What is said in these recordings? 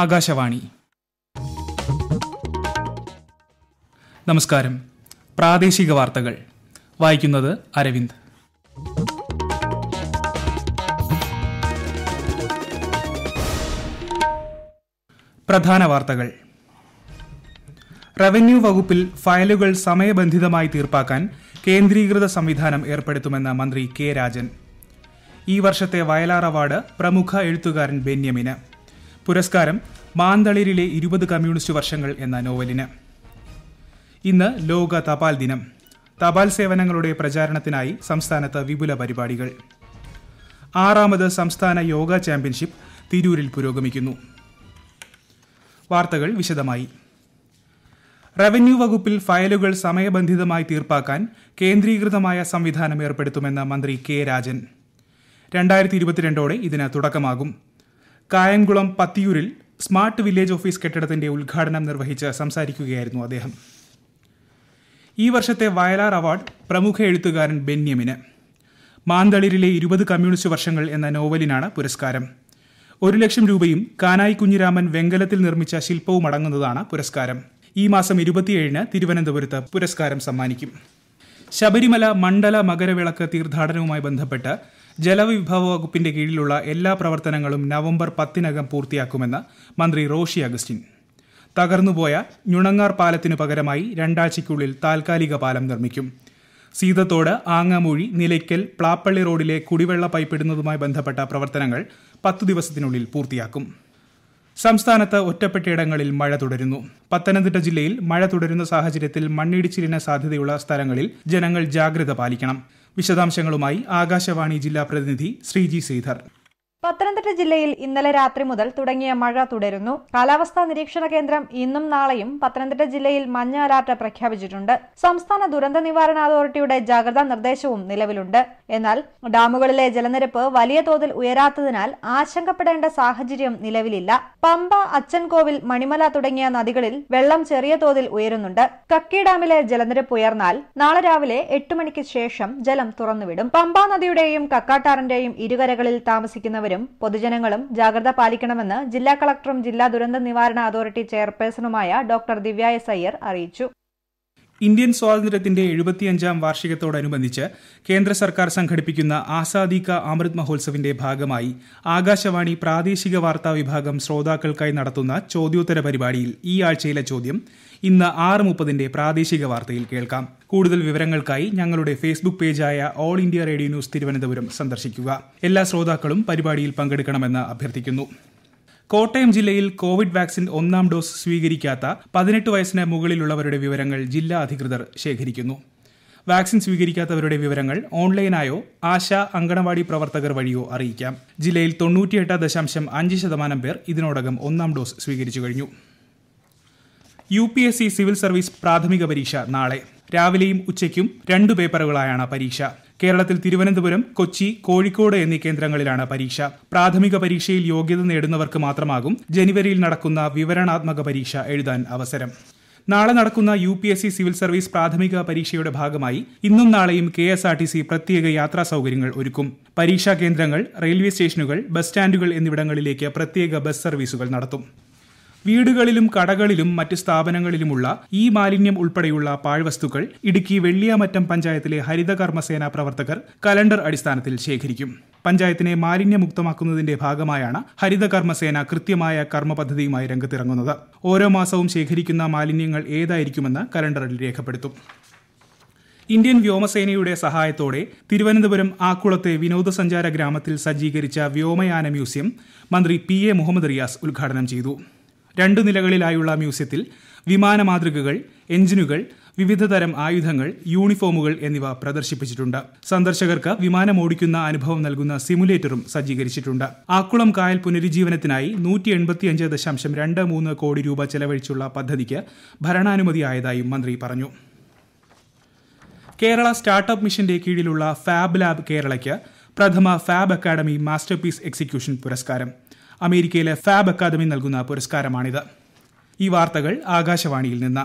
ആകാശവാണി നമസ്കാരം പ്രാദേശിക വാർത്തകൾ വായിക്കുന്നത് അരവിന്ദ് പ്രധാന വാർത്തകൾ റവന്യൂ വകുപ്പിൽ ഫയലുകൾ സമയബന്ധിതമായി തീർപ്പാക്കാൻ കേന്ദ്രീകൃത സംവിധാനം ഏർപ്പെടുത്തുമെന്ന് മന്ത്രി കെ രാജൻ ഈ വർഷത്തെ വയലാർ അവാർഡ് പ്രമുഖ എഴുത്തുകാരൻ ബെന്യമിന് പുരസ്കാരം മാന്തളിരിലെ ഇരുപത് കമ്മ്യൂണിസ്റ്റ് വർഷങ്ങൾ എന്ന നോവലിന് ഇന്ന് ലോക തപാൽ ദിനം തപാൽ സേവനങ്ങളുടെ പ്രചാരണത്തിനായി സംസ്ഥാനത്ത് വിപുല പരിപാടികൾ ആറാമത് സംസ്ഥാന യോഗ ചാമ്പ്യൻഷിപ്പ് തിരൂരിൽ പുരോഗമിക്കുന്നു വാർത്തകൾ വിശദമായി റവന്യൂ വകുപ്പിൽ ഫയലുകൾ സമയബന്ധിതമായി തീർപ്പാക്കാൻ കേന്ദ്രീകൃതമായ സംവിധാനം ഏർപ്പെടുത്തുമെന്ന് മന്ത്രി കെ രാജൻ രണ്ടായിരത്തി ഇരുപത്തിരണ്ടോടെ ഇതിന് തുടക്കമാകും കായംകുളം പത്തിയൂരിൽ സ്മാർട്ട് വില്ലേജ് ഓഫീസ് കെട്ടിടത്തിന്റെ ഉദ്ഘാടനം നിർവഹിച്ച് സംസാരിക്കുകയായിരുന്നു അദ്ദേഹം ഈ വർഷത്തെ വയലാർ അവാർഡ് പ്രമുഖ എഴുത്തുകാരൻ ബെന്യമിന് മാന്തളിരിലെ ഇരുപത് കമ്മ്യൂണിസ്റ്റ് വർഷങ്ങൾ എന്ന നോവലിനാണ് പുരസ്കാരം ഒരു ലക്ഷം രൂപയും കാനായി കുഞ്ഞിരാമൻ വെങ്കലത്തിൽ നിർമ്മിച്ച ശില്പവും അടങ്ങുന്നതാണ് പുരസ്കാരം ഈ മാസം ഇരുപത്തിയേഴിന് തിരുവനന്തപുരത്ത് പുരസ്കാരം സമ്മാനിക്കും ശബരിമല മണ്ഡല മകരവിളക്ക് തീർത്ഥാടനവുമായി ബന്ധപ്പെട്ട് ജലവിഭവ വകുപ്പിന്റെ കീഴിലുള്ള എല്ലാ പ്രവർത്തനങ്ങളും നവംബർ പത്തിനകം പൂർത്തിയാക്കുമെന്ന് മന്ത്രി റോഷി അഗസ്റ്റിൻ തകർന്നുപോയ ഞുണങ്ങാർ പാലത്തിനു പകരമായി രണ്ടാഴ്ചയ്ക്കുള്ളിൽ താൽക്കാലിക പാലം നിർമ്മിക്കും സീതത്തോട് ആങ്ങാമൂഴി നിലയ്ക്കൽ പ്ലാപ്പള്ളി റോഡിലെ കുടിവെള്ള പൈപ്പിടുന്നതുമായി ബന്ധപ്പെട്ട പ്രവർത്തനങ്ങൾ പത്തു ദിവസത്തിനുള്ളിൽ പൂർത്തിയാക്കും സംസ്ഥാനത്ത് ഒറ്റപ്പെട്ടയിടങ്ങളിൽ മഴ തുടരുന്നു പത്തനംതിട്ട ജില്ലയിൽ മഴ തുടരുന്ന സാഹചര്യത്തിൽ മണ്ണിടിച്ചിലിന് സാധ്യതയുള്ള സ്ഥലങ്ങളിൽ ജനങ്ങൾ ജാഗ്രത പാലിക്കണം വിശദാംശങ്ങളുമായി ആകാശവാണി ജില്ലാ പ്രതിനിധി ശ്രീജി ശ്രീധർ പത്തനംതിട്ട ജില്ലയിൽ ഇന്നലെ രാത്രി മുതൽ തുടങ്ങിയ മഴ തുടരുന്നു കാലാവസ്ഥാ നിരീക്ഷണ കേന്ദ്രം ഇന്നും നാളെയും പത്തനംതിട്ട ജില്ലയിൽ മഞ്ഞ അലർട്ട് പ്രഖ്യാപിച്ചിട്ടുണ്ട് സംസ്ഥാന ദുരന്ത നിവാരണ അതോറിറ്റിയുടെ ജാഗ്രതാ നിർദ്ദേശവും നിലവിലുണ്ട് എന്നാൽ ഡാമുകളിലെ ജലനിരപ്പ് വലിയ തോതിൽ ഉയരാത്തതിനാൽ ആശങ്കപ്പെടേണ്ട സാഹചര്യം നിലവിലില്ല പമ്പ അച്ചൻകോവിൽ മണിമല തുടങ്ങിയ നദികളിൽ വെള്ളം ചെറിയ തോതിൽ ഉയരുന്നുണ്ട് കക്കി ഡാമിലെ ജലനിരപ്പ് ഉയർന്നാൽ നാളെ രാവിലെ എട്ട് മണിക്ക് ശേഷം ജലം തുറന്നുവിടും പമ്പാ നദിയുടെയും കക്കാട്ടാറിന്റെയും ഇരുകരകളിൽ താമസിക്കുന്നവരും എല്ലാവരും പൊതുജനങ്ങളും ജാഗ്രത പാലിക്കണമെന്ന് ജില്ലാ കളക്ടറും ജില്ലാ ദുരന്ത നിവാരണ അതോറിറ്റി ചെയർപേഴ്സണുമായ ഡോക്ടർ ദിവ്യ എസ് അയ്യർ അറിയിച്ചു ഇന്ത്യൻ സ്വാതന്ത്ര്യത്തിന്റെ എഴുപത്തിയഞ്ചാം വാർഷികത്തോടനുബന്ധിച്ച് കേന്ദ്ര സർക്കാർ സംഘടിപ്പിക്കുന്ന ആസാദി കാ അമൃത് മഹോത്സവിന്റെ ഭാഗമായി ആകാശവാണി പ്രാദേശിക വാർത്താ വിഭാഗം ശ്രോതാക്കൾക്കായി നടത്തുന്ന ചോദ്യോത്തര പരിപാടിയിൽ ഈ ആഴ്ചയിലെ ചോദ്യം ഇന്ന് ആറ് മുപ്പതിന്റെ പ്രാദേശിക വാർത്തയിൽ കേൾക്കാം കൂടുതൽ വിവരങ്ങൾക്കായി ഞങ്ങളുടെ ഫേസ്ബുക്ക് പേജായ all India radio news Thiruvananthapuram സന്ദർശിക്കുക എല്ലാ ശ്രോതാക്കളും പരിപാടിയിൽ പങ്കെടുക്കണമെന്ന് അഭ്യർത്ഥിക്കുന്നു കോട്ടയം ജില്ലയിൽ കോവിഡ് വാക്സിൻ ഒന്നാം ഡോസ് സ്വീകരിക്കാത്ത പതിനെട്ട് വയസ്സിന് മുകളിലുള്ളവരുടെ വിവരങ്ങൾ ജില്ലാ അധികൃതർ ശേഖരിക്കുന്നു വാക്സിൻ സ്വീകരിക്കാത്തവരുടെ വിവരങ്ങൾ ഓൺലൈനായോ ആശ അങ്കണവാടി പ്രവർത്തകർ വഴിയോ അറിയിക്കാം ജില്ലയിൽ തൊണ്ണൂറ്റിയെട്ട് ദശാംശം അഞ്ച് ശതമാനം പേർ ഇതിനോടകം ഒന്നാം ഡോസ് സ്വീകരിച്ചു കഴിഞ്ഞു U P S C civil service പ്രാഥമിക പരീക്ഷ നാളെ രാവിലെയും ഉച്ചയ്ക്കും രണ്ടു പേപ്പറുകളായാണ് പരീക്ഷ കേരളത്തിൽ തിരുവനന്തപുരം കൊച്ചി കോഴിക്കോട് എന്നീ കേന്ദ്രങ്ങളിലാണ് പരീക്ഷ പ്രാഥമിക പരീക്ഷയിൽ യോഗ്യത നേടുന്നവർക്ക് മാത്രമാകും ജനുവരിയിൽ നടക്കുന്ന വിവരണാത്മക പരീക്ഷ എഴുതാൻ അവസരം നാളെ നടക്കുന്ന U P S C civil service പ്രാഥമിക പരീക്ഷയുടെ ഭാഗമായി ഇന്നും നാളെയും K S R T C പ്രത്യേക യാത്രാ സൗകര്യങ്ങൾ ഒരുക്കും പരീക്ഷാ കേന്ദ്രങ്ങൾ റെയിൽവേ സ്റ്റേഷനുകൾ ബസ് സ്റ്റാൻഡുകൾ എന്നിവിടങ്ങളിലേക്ക് പ്രത്യേക ബസ് സർവീസുകൾ നടത്തും വീടുകളിലും കടകളിലും മറ്റ് സ്ഥാപനങ്ങളിലുമുള്ള ഈ മാലിന്യം ഉൾപ്പെടെയുള്ള പാഴ്വസ്തുക്കൾ ഇടുക്കി വെള്ളിയാമറ്റം പഞ്ചായത്തിലെ ഹരിതകർമ്മസേന പ്രവർത്തകർ കലണ്ടർ അടിസ്ഥാനത്തിൽ ശേഖരിക്കും പഞ്ചായത്തിനെ മാലിന്യമുക്തമാക്കുന്നതിന്റെ ഭാഗമായാണ് ഹരിതകർമ്മസേന കൃത്യമായ കർമ്മപദ്ധതിയുമായി രംഗത്തിറങ്ങുന്നത് ഓരോ മാസവും ശേഖരിക്കുന്ന മാലിന്യങ്ങൾ ഏതായിരിക്കുമെന്ന് കലണ്ടറിൽ രേഖപ്പെടുത്തും ഇന്ത്യൻ വ്യോമസേനയുടെ സഹായത്തോടെ തിരുവനന്തപുരം ആക്കുളത്തെ വിനോദസഞ്ചാര ഗ്രാമത്തിൽ സജ്ജീകരിച്ച വ്യോമയാന മ്യൂസിയം മന്ത്രി പി എ മുഹമ്മദ് റിയാസ് ഉദ്ഘാടനം ചെയ്തു രണ്ട് നിലകളിലായുള്ള മ്യൂസിയത്തിൽ വിമാന മാതൃകകൾ എഞ്ചിനുകൾ വിവിധതരം ആയുധങ്ങൾ യൂണിഫോമുകൾ എന്നിവ പ്രദർശിപ്പിച്ചിട്ടുണ്ട് സന്ദർശകർക്ക് വിമാനം ഓടിക്കുന്ന അനുഭവം നൽകുന്ന സിമുലേറ്ററും സജ്ജീകരിച്ചിട്ടുണ്ട് ആക്കുളം കായൽ പുനരുജ്ജീവനത്തിനായി നൂറ്റി എൺപത്തിയഞ്ച് ദശാംശം രണ്ട് മൂന്ന് കോടി രൂപ ചെലവഴിച്ചുള്ള പദ്ധതിക്ക് ഭരണാനുമതിയായതായും മന്ത്രി പറഞ്ഞു കേരള സ്റ്റാർട്ടപ്പ് മിഷന്റെ കീഴിലുള്ള ഫാബ് ലാബ് കേരളയ്ക്ക് പ്രഥമ ഫാബ് അക്കാദമി മാസ്റ്റർപീസ് എക്സിക്യൂഷൻ പുരസ്കാരം അമേരിക്കയിലെ ഫാബ് അക്കാദമി നൽകുന്ന പുരസ്കാരമാണിത് ഈ വാർത്തകൾ ആകാശവാണിയിൽ നിന്ന്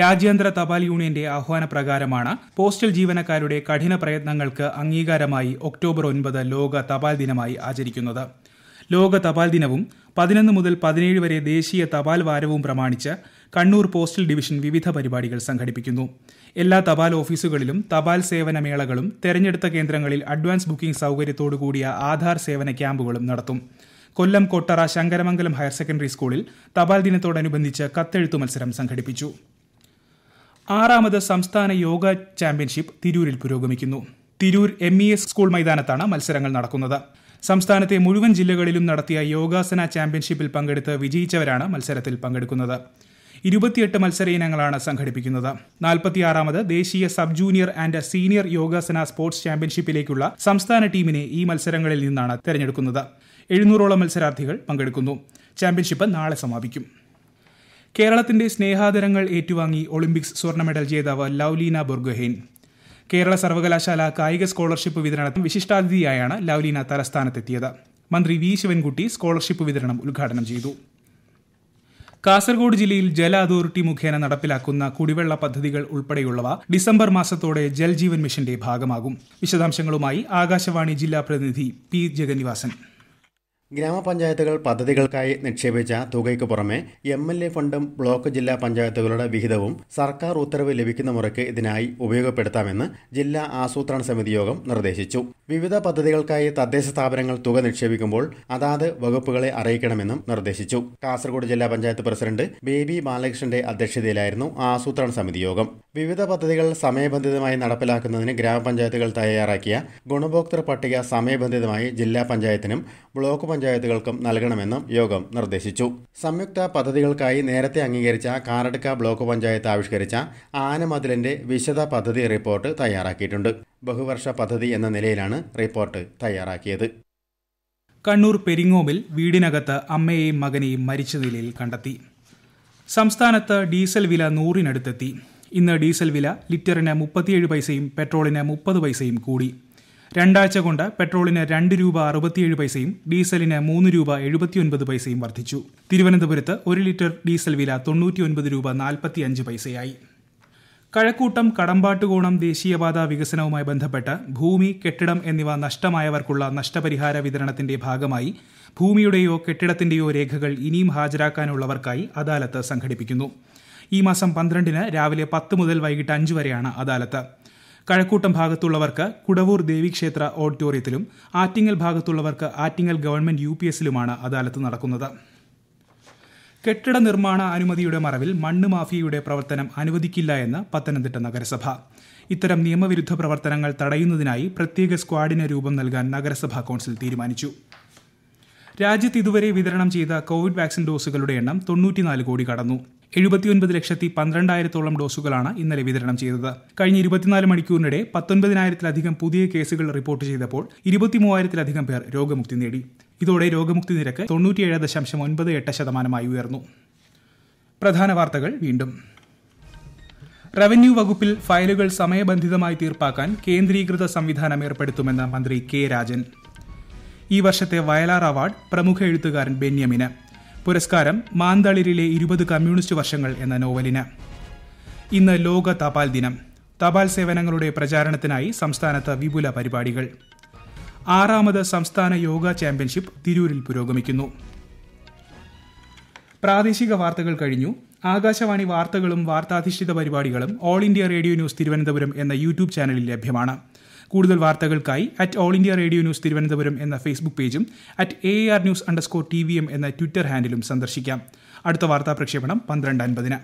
രാജ്യാന്തര തപാൽ യൂണിയന്റെ പ്രകാരമാണ് പോസ്റ്റൽ ജീവനക്കാരുടെ കഠിന പ്രയത്നങ്ങൾക്ക് അംഗീകാരമായി ഒക്ടോബർ ഒൻപത് ലോക തപാൽ ദിനമായി ആചരിക്കുന്നത് ലോക തപാൽ ദിനവും പതിനൊന്ന് മുതൽ പതിനേഴ് വരെ ദേശീയ തപാൽ വാരവും പ്രമാണിച്ച് കണ്ണൂർ പോസ്റ്റൽ ഡിവിഷൻ വിവിധ പരിപാടികൾ സംഘടിപ്പിക്കുന്നു എല്ലാ തപാൽ ഓഫീസുകളിലും തപാൽ സേവന മേളകളും തെരഞ്ഞെടുത്ത കേന്ദ്രങ്ങളിൽ അഡ്വാൻസ് ബുക്കിംഗ് സൗകര്യത്തോടുകൂടിയ ആധാർ സേവന ക്യാമ്പുകളും നടത്തും കൊല്ലം കൊട്ടറ ശങ്കരമംഗലം ഹയർ സെക്കൻഡറി സ്കൂളിൽ തപാൽ ദിനത്തോടനുബന്ധിച്ച് കത്തെഴുത്തു മത്സരം സംഘടിപ്പിച്ചു ആറാമത് സംസ്ഥാന യോഗ ചാമ്പ്യൻഷിപ്പ് തിരൂരിൽ പുരോഗമിക്കുന്നു Tirur M E S school മൈതാനത്താണ് മത്സരങ്ങൾ നടക്കുന്നത് സംസ്ഥാനത്തെ മുഴുവൻ ജില്ലകളിലും നടത്തിയ യോഗാസന ചാമ്പ്യൻഷിപ്പിൽ പങ്കെടുത്ത് വിജയിച്ചവരാണ് മത്സരത്തിൽ പങ്കെടുക്കുന്നത് ഇരുപത്തിയെട്ട് മത്സര ഇനങ്ങളാണ് സംഘടിപ്പിക്കുന്നത് നാൽപ്പത്തിയാറാമത് ദേശീയ sub junior and senior yogasana sports ചാമ്പ്യൻഷിപ്പിലേക്കുള്ള സംസ്ഥാന ടീമിനെ ഈ മത്സരങ്ങളിൽ നിന്നാണ് തെരഞ്ഞെടുക്കുന്നത് എഴുന്നൂറോളം മത്സരാർത്ഥികൾ പങ്കെടുക്കുന്നു ചാമ്പ്യൻഷിപ്പ് നാളെ സമാപിക്കും കേരളത്തിന്റെ സ്നേഹാദരങ്ങൾ ഏറ്റുവാങ്ങി ഒളിമ്പിക്സ് സ്വർണ്ണ മെഡൽ ജേതാവ് ലൗലീന ബുർഗൊഹൈൻ കേരള സർവകലാശാല കായിക സ്കോളർഷിപ്പ് വിതരണത്തിൽ വിശിഷ്ടാതിഥിയായാണ് ലൗലീന തലസ്ഥാനത്തെത്തിയത് മന്ത്രി വി ശിവൻകുട്ടി സ്കോളർഷിപ്പ് വിതരണം ഉദ്ഘാടനം ചെയ്തു കാസർഗോഡ് ജില്ലയിൽ ജല അതോറിറ്റി മുഖേന നടപ്പിലാക്കുന്ന കുടിവെള്ള പദ്ധതികൾ ഉൾപ്പെടെയുള്ളവ ഡിസംബർ മാസത്തോടെ ജൽജീവൻ മിഷന്റെ ഭാഗമാകും വിശദാംശങ്ങളുമായി ആകാശവാണി ജില്ലാ പ്രതിനിധി പി ജഗന്നിവാസൻ ഗ്രാമപഞ്ചായത്തുകൾ പദ്ധതികൾക്കായി നിക്ഷേപിച്ച തുകയ്ക്ക് പുറമെ എം എൽ എ ഫണ്ടും ബ്ലോക്ക് ജില്ലാ പഞ്ചായത്തുകളുടെ വിഹിതവും സർക്കാർ ഉത്തരവ് ലഭിക്കുന്ന മുറയ്ക്ക് ഇതിനായി ഉപയോഗപ്പെടുത്താമെന്ന് ജില്ലാ ആസൂത്രണ സമിതി യോഗം നിർദ്ദേശിച്ചു വിവിധ പദ്ധതികൾക്കായി തദ്ദേശ സ്ഥാപനങ്ങൾ തുക നിക്ഷേപിക്കുമ്പോൾ അതാത് വകുപ്പുകളെ അറിയിക്കണമെന്നും നിർദ്ദേശിച്ചു കാസർഗോഡ് ജില്ലാ പഞ്ചായത്ത് പ്രസിഡന്റ് ബേബി ബാലകൃഷ്ണന്റെ അധ്യക്ഷതയിലായിരുന്നു ആസൂത്രണ സമിതി യോഗം വിവിധ പദ്ധതികൾ സമയബന്ധിതമായി നടപ്പിലാക്കുന്നതിന് ഗ്രാമപഞ്ചായത്തുകൾ തയ്യാറാക്കിയ ഗുണഭോക്തൃ പട്ടിക സമയബന്ധിതമായി ജില്ലാ പഞ്ചായത്തിനും ബ്ലോക്ക് പഞ്ചായത്തുകൾക്കും നൽകണമെന്നും യോഗം നിർദ്ദേശിച്ചു സംയുക്ത പദ്ധതികൾക്കായി നേരത്തെ അംഗീകരിച്ച കാറടുക്ക ബ്ലോക്ക് പഞ്ചായത്ത് ആവിഷ്കരിച്ച ആനമതിലിന്റെ വിശദ പദ്ധതി റിപ്പോർട്ട് തയ്യാറാക്കിയിട്ടുണ്ട് ബഹുവർഷ പദ്ധതി എന്ന നിലയിലാണ് റിപ്പോർട്ട് തയ്യാറാക്കിയത് കണ്ണൂർ പെരിങ്ങോമിൽ വീടിനകത്ത് അമ്മയെയും മകനെയും മരിച്ച നിലയിൽ കണ്ടെത്തി സംസ്ഥാനത്ത് ഡീസൽ വില നൂറിനടുത്തെത്തി ഇന്ന് ഡീസൽ വില ലിറ്ററിന് മുപ്പത്തിയേഴ് പൈസയും പെട്രോളിന് മുപ്പത് പൈസയും കൂടി രണ്ടാഴ്ച കൊണ്ട് പെട്രോളിന് രണ്ട് രൂപ അറുപത്തിയേഴ് പൈസയും ഡീസലിന് മൂന്ന് രൂപ എഴുപത്തിയൊൻപത് പൈസയും വർദ്ധിച്ചു തിരുവനന്തപുരത്ത് ഒരു ലിറ്റർ ഡീസൽ വില തൊണ്ണൂറ്റിയൊൻപത് രൂപ നാൽപ്പത്തിയഞ്ച് പൈസയായി കഴക്കൂട്ടം കടമ്പാട്ടുകോണം ദേശീയപാത വികസനവുമായി ബന്ധപ്പെട്ട് ഭൂമി കെട്ടിടം എന്നിവ നഷ്ടമായവർക്കുള്ള നഷ്ടപരിഹാര വിതരണത്തിന്റെ ഭാഗമായി ഭൂമിയുടെയോ കെട്ടിടത്തിന്റെയോ രേഖകൾ ഇനിയും ഹാജരാക്കാനുള്ളവർക്കായി അദാലത്ത് സംഘടിപ്പിക്കുന്നു ഈ മാസം പന്ത്രണ്ടിന് രാവിലെ പത്ത് മുതൽ വൈകിട്ട് അഞ്ച് വരെയാണ് അദാലത്ത് കഴക്കൂട്ടം ഭാഗത്തുള്ളവർക്ക് കുടവൂർ ദേവീക്ഷേത്ര ഓഡിറ്റോറിയത്തിലും ആറ്റിങ്ങൽ ഭാഗത്തുള്ളവർക്ക് ആറ്റിങ്ങൽ ഗവൺമെന്റ് യു പി എസിലുമാണ് അദാലത്ത് നടക്കുന്നത് കെട്ടിട നിർമ്മാണ അനുമതിയുടെ മറവിൽ മണ്ണ് മാഫിയയുടെ പ്രവർത്തനം അനുവദിക്കില്ല എന്ന് പത്തനംതിട്ട നഗരസഭ ഇത്തരം നിയമവിരുദ്ധ പ്രവർത്തനങ്ങൾ തടയുന്നതിനായി പ്രത്യേക സ്ക്വാഡിന് രൂപം നൽകാൻ നഗരസഭാ കൌൺസിൽ തീരുമാനിച്ചു രാജ്യത്ത് ഇതുവരെ വിതരണം ചെയ്ത കോവിഡ് വാക്സിൻ ഡോസുകളുടെ എണ്ണം തൊണ്ണൂറ്റിനാല് കോടി കടന്നു എഴുപത്തിയൊൻപത് ലക്ഷത്തി പന്ത്രണ്ടായിരത്തോളം ഡോസുകളാണ് ഇന്നലെ വിതരണം ചെയ്തത് കഴിഞ്ഞ ഇരുപത്തിനാല് മണിക്കൂറിനിടെ പത്തൊൻപതിനായിരത്തിലധികം പുതിയ കേസുകൾ റിപ്പോർട്ട് ചെയ്തപ്പോൾ ഇരുപത്തിമൂവായിരത്തിലധികം പേർ രോഗമുക്തി നേടി ഇതോടെ രോഗമുക്തി നിരക്ക് തൊണ്ണൂറ്റിയേഴ് ദശാംശം ഒൻപത് എട്ട് ശതമാനമായി ഉയർന്നു പ്രധാന വാർത്തകൾ വീണ്ടും റവന്യൂ വകുപ്പിൽ ഫയലുകൾ സമയബന്ധിതമായി തീർപ്പാക്കാൻ കേന്ദ്രീകൃത സംവിധാനം ഏർപ്പെടുത്തുമെന്ന് മന്ത്രി കെ രാജൻ ഈ വർഷത്തെ വയലാർ അവാർഡ് പ്രമുഖ എഴുത്തുകാരൻ ബെന്യമിന് പുരസ്കാരം മാന്തളിരിലെ ഇരുപത് കമ്മ്യൂണിസ്റ്റ് വർഷങ്ങൾ എന്ന നോവലിന് ഇന്ന് ലോക തപാൽ ദിനം തപാൽ സേവനങ്ങളുടെ പ്രചാരണത്തിനായി സംസ്ഥാനത്ത് വിപുല പരിപാടികൾ ആറാമത് സംസ്ഥാന യോഗ ചാമ്പ്യൻഷിപ്പ് തിരൂരിൽ പുരോഗമിക്കുന്നു പ്രാദേശിക വാർത്തകൾ കഴിഞ്ഞു ആകാശവാണി വാർത്തകളും വാർത്താധിഷ്ഠിത പരിപാടികളും all India radio news Thiruvananthapuram എന്ന യൂട്യൂബ് ചാനലിൽ ലഭ്യമാണ് കൂടുതൽ വാർത്തകൾക്കായി at all India radio news Thiruvananthapuram എന്ന ഫേസ്ബുക്ക് പേജും at A R news underscore T V M എന്ന ട്വിറ്റർ ഹാൻഡിലും സന്ദർശിക്കാം അടുത്ത വാർത്താ പ്രക്ഷേപണം പന്ത്രണ്ട് അൻപതിന്